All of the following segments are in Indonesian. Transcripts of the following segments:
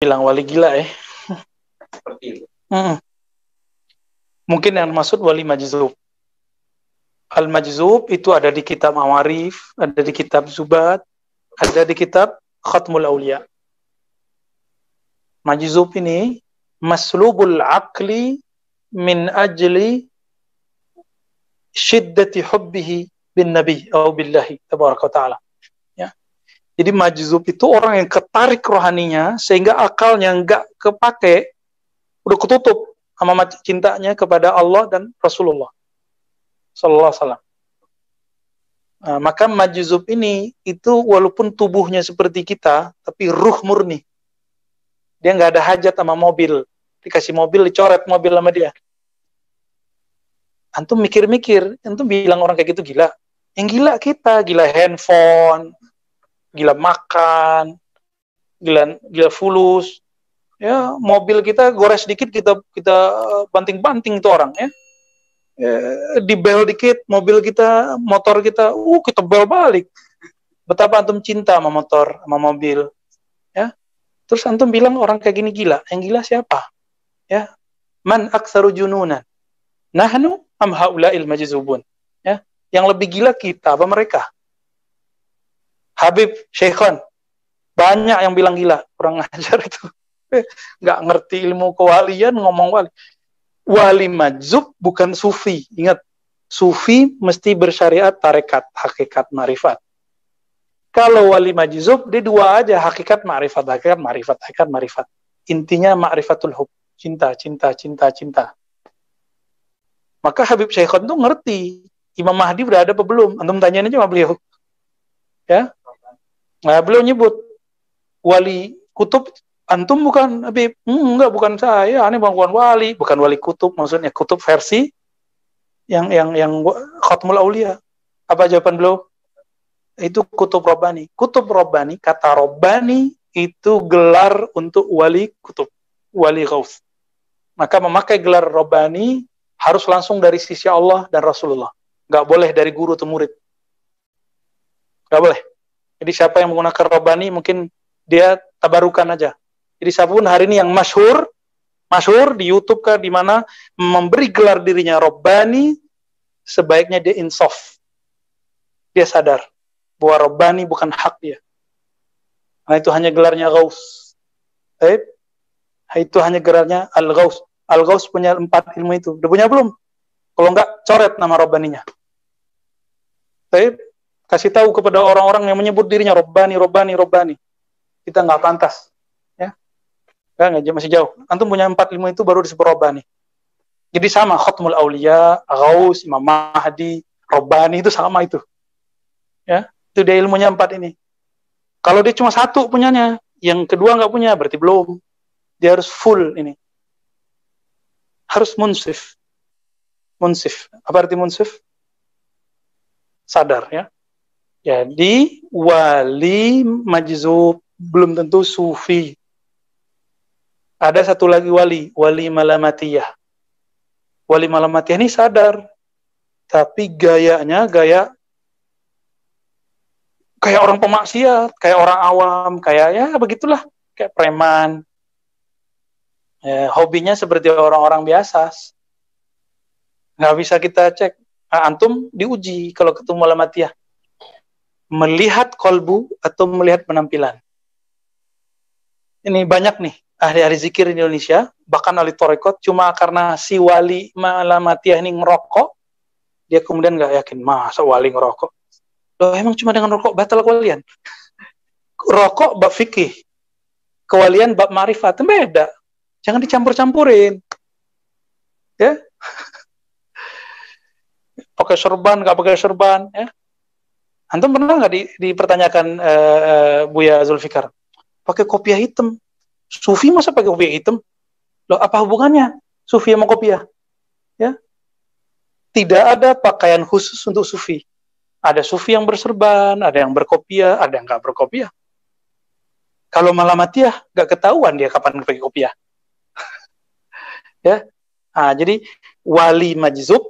bilang wali gila ya. Seperti itu. Hmm. Mungkin yang maksud wali majzub. Al majzub itu ada di kitab Awarif, ada di kitab Zubat, ada di kitab Khatmul Aulia. Majzub ini maslubul akli min ajli shiddati hubbihi bin nabi atau billahi tabaraka ta'ala. Jadi majzub itu orang yang ketarik rohaninya sehingga akalnya nggak kepake, udah ketutup sama cintanya kepada Allah dan Rasulullah Sallallahu Alaihi Nah, maka majuzub ini itu walaupun tubuhnya seperti kita, tapi ruh murni. Dia nggak ada hajat sama mobil, dikasih mobil dicoret mobil sama dia. Antum mikir-mikir, antum bilang orang kayak gitu gila. Yang gila kita, gila handphone, gila makan, gila gila fulus. Ya, mobil kita gores dikit kita kita eh, banting-banting itu orang ya. ya di bel dikit mobil kita, motor kita, uh kita bel balik. Betapa antum cinta sama motor, sama mobil. Ya. Terus antum bilang orang kayak gini gila. Yang gila siapa? Ya. Man aksaru jununan. Nahnu am haula'il majzubun. Ya. Yang lebih gila kita apa mereka? Habib Syekhon. Banyak yang bilang gila, kurang ajar itu. Nggak ngerti ilmu kewalian, ngomong wali. Wali majzub bukan sufi. Ingat, sufi mesti bersyariat tarekat, hakikat, marifat. Kalau wali majzub, dia dua aja, hakikat, marifat, hakikat, marifat, hakikat, marifat. Intinya ma'rifatul hub, cinta, cinta, cinta, cinta. Maka Habib Syekhon tuh ngerti Imam Mahdi berada apa belum? Antum tanyain aja sama beliau. Ya, Nah, beliau nyebut wali kutub antum bukan Habib. Hmm, enggak bukan saya, ini bukan wali, bukan wali kutub maksudnya kutub versi yang yang yang Khatmul Aulia. Apa jawaban beliau? Itu kutub robani. Kutub robani, kata robani itu gelar untuk wali kutub, wali ghaus. Maka memakai gelar robani harus langsung dari sisi Allah dan Rasulullah. Nggak boleh dari guru temurid, murid. Nggak boleh. Jadi siapa yang menggunakan robani mungkin dia tabarukan aja. Jadi siapapun hari ini yang masyhur, masyhur di YouTube kah di mana memberi gelar dirinya robani, sebaiknya dia insaf. Dia sadar bahwa robani bukan hak dia. Nah, itu hanya gelarnya gaus. Baik. Nah, itu hanya gelarnya al gaus. al gaus punya empat ilmu itu. Udah punya belum? Kalau enggak, coret nama robaninya. Baik kasih tahu kepada orang-orang yang menyebut dirinya Robbani, Robbani, Robbani. Kita nggak pantas. Ya. Nggak, nggak, masih jauh. Antum punya empat lima itu baru disebut Robbani. Jadi sama, khutmul Aulia, agus Imam Mahdi, Robbani itu sama itu. Ya, itu dia ilmunya empat ini. Kalau dia cuma satu punyanya, yang kedua nggak punya, berarti belum. Dia harus full ini. Harus munsif. Munsif. Apa arti munsif? Sadar ya jadi wali majzub belum tentu sufi. Ada satu lagi wali, wali malamatiyah. Wali malamatiyah ini sadar, tapi gayanya gaya kayak orang pemaksiat, kayak orang awam, kayak ya begitulah, kayak preman. Ya, hobinya seperti orang-orang biasa. Nggak bisa kita cek. Ah, antum diuji kalau ketemu malamatiyah melihat kolbu atau melihat penampilan. Ini banyak nih ahli-ahli zikir di Indonesia, bahkan ahli torekot, cuma karena si wali malamatiah ini ngerokok, dia kemudian nggak yakin, masa wali ngerokok? Loh emang cuma dengan rokok batal kewalian, Rokok bab fikih, kewalian bab marifat, beda. Jangan dicampur-campurin. Ya, pakai serban, nggak pakai serban, ya Antum pernah nggak di, dipertanyakan uh, Buya Zulfikar? Pakai kopiah hitam. Sufi masa pakai kopiah hitam? Loh, apa hubungannya sufi sama kopiah? Ya. Tidak ada pakaian khusus untuk sufi. Ada sufi yang berserban, ada yang berkopiah, ada yang nggak berkopiah. Kalau malam ya nggak ketahuan dia kapan pakai kopiah. ya. Nah, jadi wali majzub,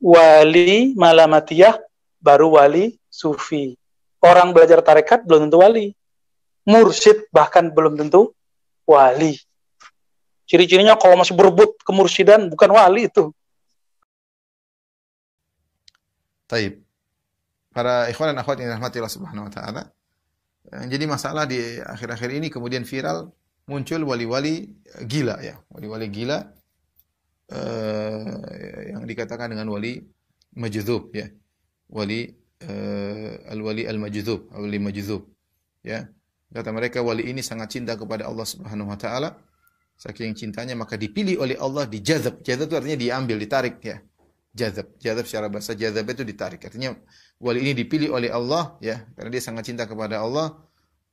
wali malamatiyah, baru wali sufi. Orang belajar tarekat belum tentu wali. mursid bahkan belum tentu wali. Ciri-cirinya kalau masih berebut kemursidan bukan wali itu. Taib. Para ikhwan dan akhwat yang dirahmati Allah Subhanahu wa taala. Jadi masalah di akhir-akhir ini kemudian viral muncul wali-wali gila ya, wali-wali gila eh, yang dikatakan dengan wali majdzub ya. Wali uh, al-wali al-majdzub, wali majdzub. Ya. Kata mereka wali ini sangat cinta kepada Allah Subhanahu wa taala. Saking cintanya maka dipilih oleh Allah dijazab. Jazab itu artinya diambil, ditarik ya. Jazab. Jazab secara bahasa jazab itu ditarik. Artinya wali ini dipilih oleh Allah ya, karena dia sangat cinta kepada Allah.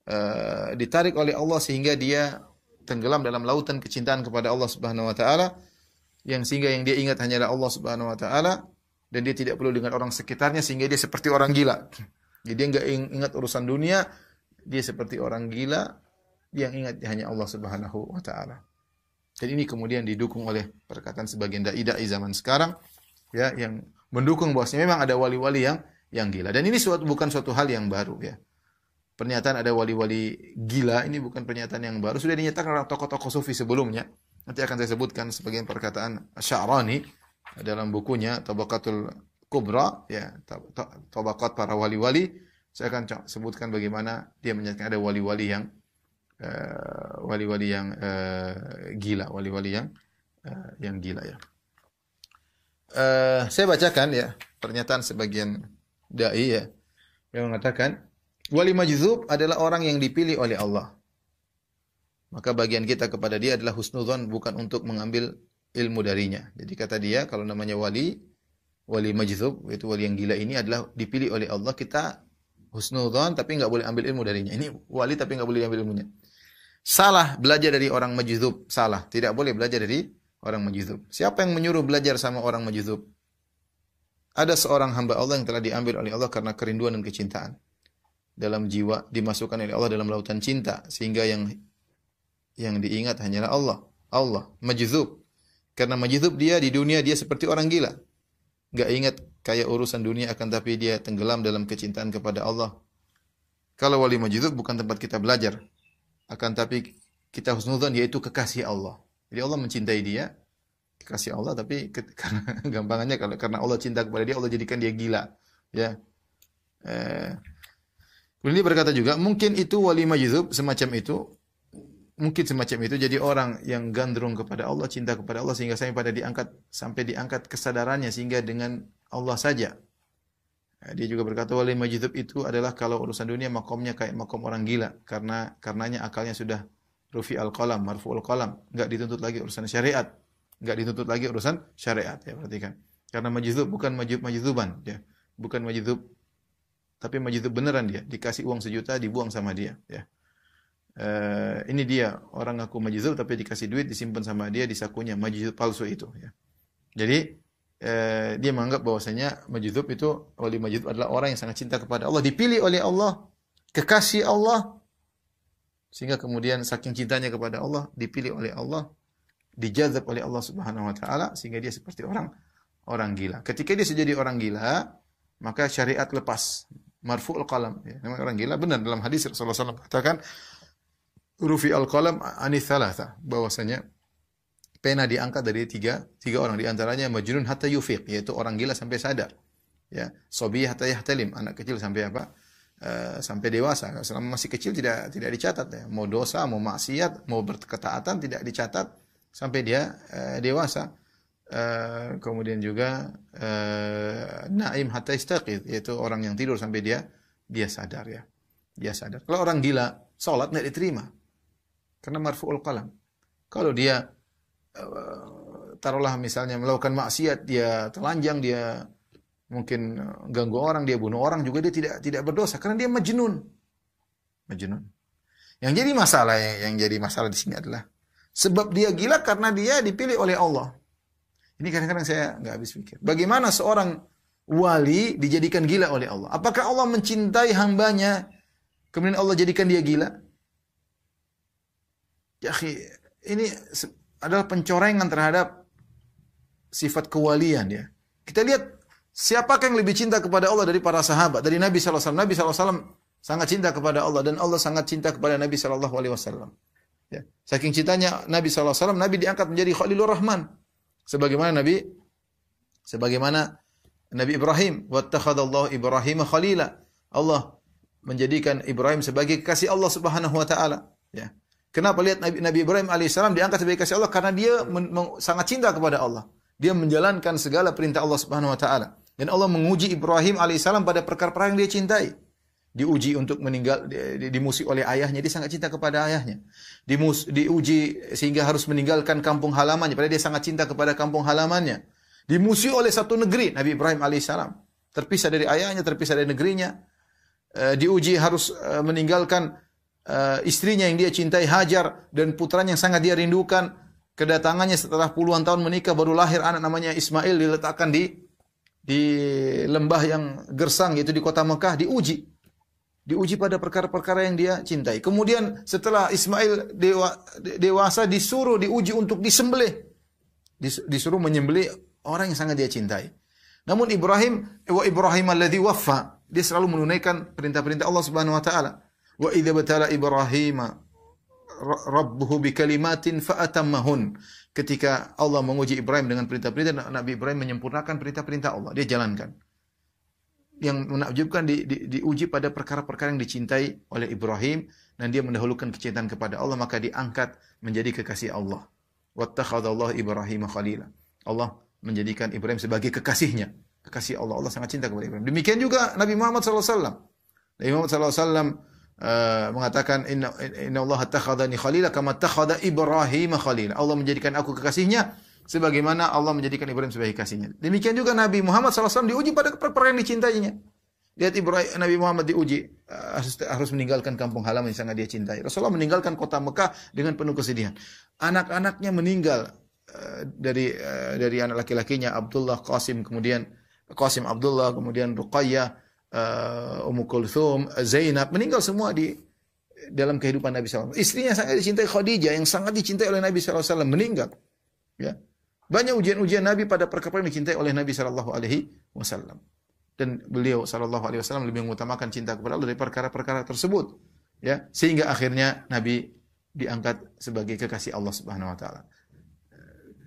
Uh, ditarik oleh Allah sehingga dia tenggelam dalam lautan kecintaan kepada Allah Subhanahu wa taala yang sehingga yang dia ingat hanyalah Allah Subhanahu wa taala dan dia tidak perlu dengan orang sekitarnya sehingga dia seperti orang gila. Jadi dia enggak ingat urusan dunia, dia seperti orang gila yang ingat hanya Allah Subhanahu wa taala. Dan ini kemudian didukung oleh perkataan sebagian dai-dai zaman sekarang ya yang mendukung bahwasanya memang ada wali-wali yang yang gila. Dan ini suatu bukan suatu hal yang baru ya. Pernyataan ada wali-wali gila ini bukan pernyataan yang baru, sudah dinyatakan oleh tokoh-tokoh sufi sebelumnya. Nanti akan saya sebutkan sebagian perkataan Sya'rani dalam bukunya Tabaqatul Kubra ya tabaqat para wali-wali saya akan sebutkan bagaimana dia menyatakan ada wali-wali yang eh, wali-wali uh, yang uh, gila, wali-wali yang uh, yang gila ya. Uh, saya bacakan ya pernyataan sebagian dai ya yang mengatakan wali majzub adalah orang yang dipilih oleh Allah. Maka bagian kita kepada dia adalah husnudzon bukan untuk mengambil ilmu darinya. Jadi kata dia kalau namanya wali wali majzub itu wali yang gila ini adalah dipilih oleh Allah kita husnudhan tapi nggak boleh ambil ilmu darinya. Ini wali tapi nggak boleh ambil ilmunya. Salah belajar dari orang majzub, salah. Tidak boleh belajar dari orang majzub. Siapa yang menyuruh belajar sama orang majzub? Ada seorang hamba Allah yang telah diambil oleh Allah karena kerinduan dan kecintaan. Dalam jiwa dimasukkan oleh Allah dalam lautan cinta sehingga yang yang diingat hanyalah Allah. Allah majzub karena majidub dia di dunia dia seperti orang gila. Gak ingat kayak urusan dunia akan tapi dia tenggelam dalam kecintaan kepada Allah. Kalau wali majdhub bukan tempat kita belajar. Akan tapi kita husnudhan yaitu kekasih Allah. Jadi Allah mencintai dia, Kekasih Allah tapi karena gampangannya karena Allah cinta kepada dia Allah jadikan dia gila ya eh, kemudian berkata juga mungkin itu wali majzub semacam itu mungkin semacam itu jadi orang yang gandrung kepada Allah, cinta kepada Allah sehingga sampai pada diangkat sampai diangkat kesadarannya sehingga dengan Allah saja. Ya, dia juga berkata wali majidub itu adalah kalau urusan dunia makomnya kayak makom orang gila karena karenanya akalnya sudah rufi al kalam marfu al kalam enggak dituntut lagi urusan syariat, enggak dituntut lagi urusan syariat ya perhatikan. Karena majidub bukan majidub majiduban ya, bukan majidub tapi majidub beneran dia, dikasih uang sejuta dibuang sama dia ya uh, ini dia orang ngaku majizul tapi dikasih duit disimpan sama dia di sakunya majizul palsu itu ya. Jadi uh, dia menganggap bahwasanya majizul itu wali majizul adalah orang yang sangat cinta kepada Allah, dipilih oleh Allah, kekasih Allah sehingga kemudian saking cintanya kepada Allah dipilih oleh Allah, dijazab oleh Allah Subhanahu wa taala sehingga dia seperti orang orang gila. Ketika dia menjadi orang gila, maka syariat lepas. Marfu'ul qalam. Ya. Namanya orang gila benar dalam hadis Rasulullah SAW katakan rufi al-qalam anis thalatha bahwasanya pena diangkat dari tiga tiga orang di antaranya majnun hatta yufiq yaitu orang gila sampai sadar ya sobi hatta yahtalim anak kecil sampai apa e, sampai dewasa selama masih kecil tidak tidak dicatat ya mau dosa mau maksiat mau berketaatan tidak dicatat sampai dia e, dewasa e, kemudian juga e, naim hatta istaqid yaitu orang yang tidur sampai dia dia sadar ya dia sadar kalau orang gila sholat tidak diterima karena marfu'ul qalam. Kalau dia eh, taruhlah misalnya melakukan maksiat, dia telanjang, dia mungkin eh, ganggu orang, dia bunuh orang juga dia tidak tidak berdosa karena dia majnun. Majnun. Yang jadi masalah yang, yang jadi masalah di sini adalah sebab dia gila karena dia dipilih oleh Allah. Ini kadang-kadang saya nggak habis pikir. Bagaimana seorang wali dijadikan gila oleh Allah? Apakah Allah mencintai hambanya kemudian Allah jadikan dia gila? Ya ini adalah pencorengan terhadap sifat kewalian ya. Kita lihat siapakah yang lebih cinta kepada Allah dari para sahabat, dari Nabi SAW. Nabi SAW sangat cinta kepada Allah dan Allah sangat cinta kepada Nabi SAW. Ya. Saking cintanya Nabi SAW, Nabi diangkat menjadi Khalilur Rahman. Sebagaimana Nabi, sebagaimana Nabi Ibrahim, wattakhadallahu Ibrahim khalila. Allah menjadikan Ibrahim sebagai kasih Allah Subhanahu wa taala, ya. Kenapa lihat Nabi, Nabi Ibrahim alaihissalam diangkat sebagai kasih Allah karena dia men, men, sangat cinta kepada Allah. Dia menjalankan segala perintah Allah Subhanahu wa taala. Dan Allah menguji Ibrahim alaihissalam pada perkara-perkara yang dia cintai. Diuji untuk meninggal dimusi oleh ayahnya, dia sangat cinta kepada ayahnya. Dimus, diuji sehingga harus meninggalkan kampung halamannya, padahal dia sangat cinta kepada kampung halamannya. Dimusi oleh satu negeri Nabi Ibrahim alaihissalam. Terpisah dari ayahnya, terpisah dari negerinya. Eh, diuji harus eh, meninggalkan uh, istrinya yang dia cintai Hajar dan putranya yang sangat dia rindukan kedatangannya setelah puluhan tahun menikah baru lahir anak namanya Ismail diletakkan di di lembah yang gersang yaitu di kota Mekah diuji diuji pada perkara-perkara yang dia cintai kemudian setelah Ismail dewa, dewasa disuruh diuji untuk disembelih disuruh menyembelih orang yang sangat dia cintai namun Ibrahim wa Ibrahim alladhi waffa dia selalu menunaikan perintah-perintah Allah Subhanahu wa taala Wa idza batala Ibrahim rabbuhu bikalimatin atammahun Ketika Allah menguji Ibrahim dengan perintah-perintah, Nabi Ibrahim menyempurnakan perintah-perintah Allah, dia jalankan. Yang menakjubkan di, di, diuji pada perkara-perkara yang dicintai oleh Ibrahim dan dia mendahulukan kecintaan kepada Allah maka diangkat menjadi kekasih Allah. Wattakhadallahu Ibrahim khalila. Allah menjadikan Ibrahim sebagai kekasihnya. Kekasih Allah, Allah sangat cinta kepada Ibrahim. Demikian juga Nabi Muhammad sallallahu alaihi wasallam. Nabi Muhammad sallallahu alaihi wasallam Eh, mengatakan inna, inna Allah takhadani khalila kama takhada Ibrahim khalila. Allah menjadikan aku kekasihnya sebagaimana Allah menjadikan Ibrahim sebagai kasihnya. Demikian juga Nabi Muhammad SAW diuji pada perkara yang dicintainya. Lihat Ibrahim, Nabi Muhammad diuji eh, harus, harus meninggalkan kampung halaman yang sangat dia cintai. Rasulullah meninggalkan kota Mekah dengan penuh kesedihan. Anak-anaknya meninggal eh, dari dari anak laki-lakinya Abdullah Qasim kemudian Qasim Abdullah kemudian Ruqayyah uh, Ummu Kulthum, Zainab meninggal semua di dalam kehidupan Nabi SAW. Istrinya sangat dicintai Khadijah yang sangat dicintai oleh Nabi SAW meninggal. Ya. Banyak ujian-ujian Nabi pada perkara yang dicintai oleh Nabi Shallallahu Alaihi Wasallam. Dan beliau Shallallahu Alaihi Wasallam lebih mengutamakan cinta kepada Allah dari perkara-perkara tersebut. Ya, sehingga akhirnya Nabi diangkat sebagai kekasih Allah Subhanahu Wa Taala.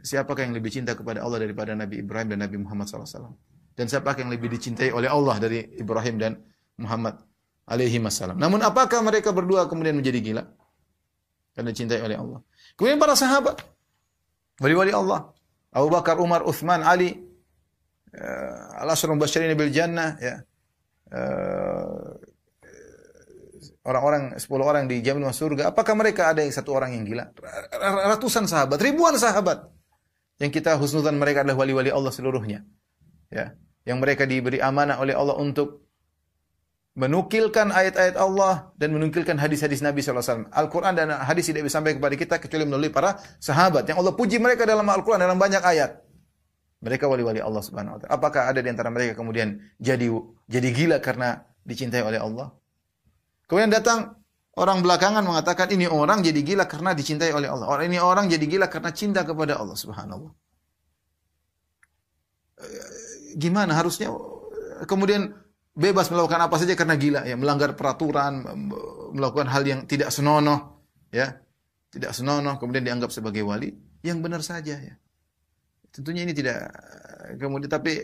Siapakah yang lebih cinta kepada Allah daripada Nabi Ibrahim dan Nabi Muhammad Sallallahu Alaihi Wasallam? dan siapa yang lebih dicintai oleh Allah dari Ibrahim dan Muhammad alaihi wasallam. Namun apakah mereka berdua kemudian menjadi gila? Karena dicintai oleh Allah. Kemudian para sahabat wali-wali Allah, Abu Bakar, Umar, Uthman, Ali, eh, Al-Asr Mubasyirin bil Jannah, ya. Eh, orang-orang uh, 10 orang dijamin masuk surga. Apakah mereka ada yang satu orang yang gila? Ratusan sahabat, ribuan sahabat yang kita husnudan mereka adalah wali-wali Allah seluruhnya. Ya yang mereka diberi amanah oleh Allah untuk menukilkan ayat-ayat Allah dan menukilkan hadis-hadis Nabi SAW. Al-Quran dan hadis tidak bisa sampai kepada kita kecuali melalui para sahabat. Yang Allah puji mereka dalam Al-Quran dalam banyak ayat. Mereka wali-wali Allah Subhanahu wa taala. Apakah ada di antara mereka kemudian jadi jadi gila karena dicintai oleh Allah? Kemudian datang orang belakangan mengatakan ini orang jadi gila karena dicintai oleh Allah. Orang ini orang jadi gila karena cinta kepada Allah Subhanahu Wa Taala gimana harusnya kemudian bebas melakukan apa saja karena gila ya melanggar peraturan melakukan hal yang tidak senonoh ya tidak senonoh kemudian dianggap sebagai wali yang benar saja ya tentunya ini tidak kemudian tapi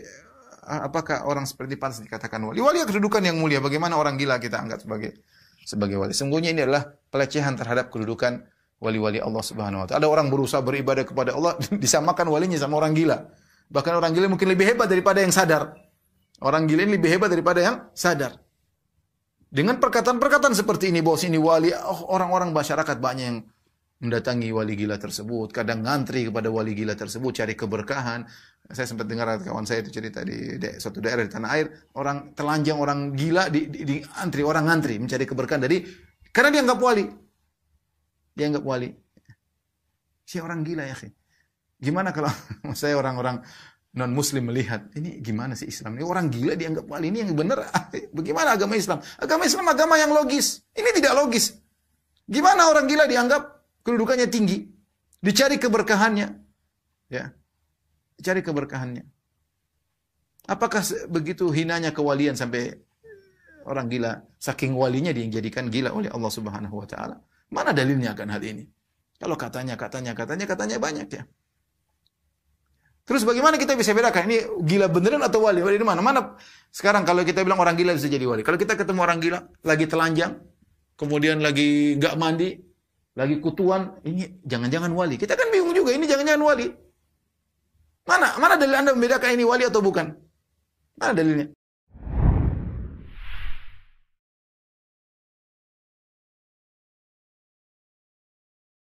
eh, apakah orang seperti pantas dikatakan wali wali kedudukan yang mulia bagaimana orang gila kita anggap sebagai sebagai wali sungguhnya ini adalah pelecehan terhadap kedudukan wali-wali Allah Subhanahu wa taala ada orang berusaha beribadah kepada Allah disamakan walinya sama orang gila Bahkan orang gila mungkin lebih hebat daripada yang sadar. Orang gila ini lebih hebat daripada yang sadar. Dengan perkataan-perkataan seperti ini, bos ini wali, oh, orang-orang masyarakat banyak yang mendatangi wali gila tersebut, kadang ngantri kepada wali gila tersebut, cari keberkahan. Saya sempat dengar kawan saya itu cerita di, satu suatu daerah di tanah air, orang telanjang orang gila di, di, di antri, orang ngantri mencari keberkahan jadi karena dianggap wali. Dia Dianggap wali. Si orang gila ya, Gimana kalau saya orang-orang non muslim melihat ini gimana sih Islam ini orang gila dianggap wali ini yang benar bagaimana agama Islam agama Islam agama yang logis ini tidak logis gimana orang gila dianggap kedudukannya tinggi dicari keberkahannya ya dicari keberkahannya apakah begitu hinanya kewalian sampai orang gila saking walinya dijadikan gila oleh Allah Subhanahu wa taala mana dalilnya akan hal ini kalau katanya katanya katanya katanya banyak ya Terus bagaimana kita bisa bedakan ini gila beneran atau wali? Wali di mana? Mana sekarang kalau kita bilang orang gila bisa jadi wali. Kalau kita ketemu orang gila lagi telanjang, kemudian lagi nggak mandi, lagi kutuan, ini jangan-jangan wali. Kita kan bingung juga ini jangan-jangan wali. Mana mana dalil Anda membedakan ini wali atau bukan? Mana dalilnya?